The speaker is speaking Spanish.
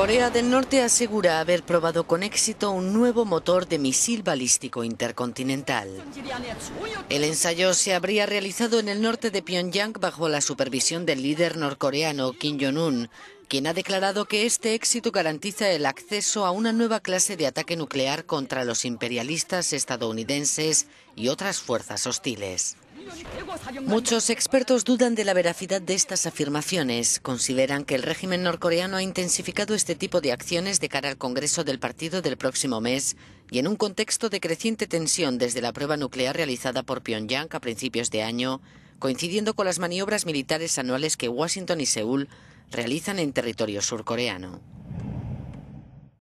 Corea del Norte asegura haber probado con éxito un nuevo motor de misil balístico intercontinental. El ensayo se habría realizado en el norte de Pyongyang bajo la supervisión del líder norcoreano Kim Jong-un, quien ha declarado que este éxito garantiza el acceso a una nueva clase de ataque nuclear contra los imperialistas estadounidenses y otras fuerzas hostiles. Muchos expertos dudan de la veracidad de estas afirmaciones. Consideran que el régimen norcoreano ha intensificado este tipo de acciones de cara al Congreso del partido del próximo mes y en un contexto de creciente tensión desde la prueba nuclear realizada por Pyongyang a principios de año, coincidiendo con las maniobras militares anuales que Washington y Seúl realizan en territorio surcoreano.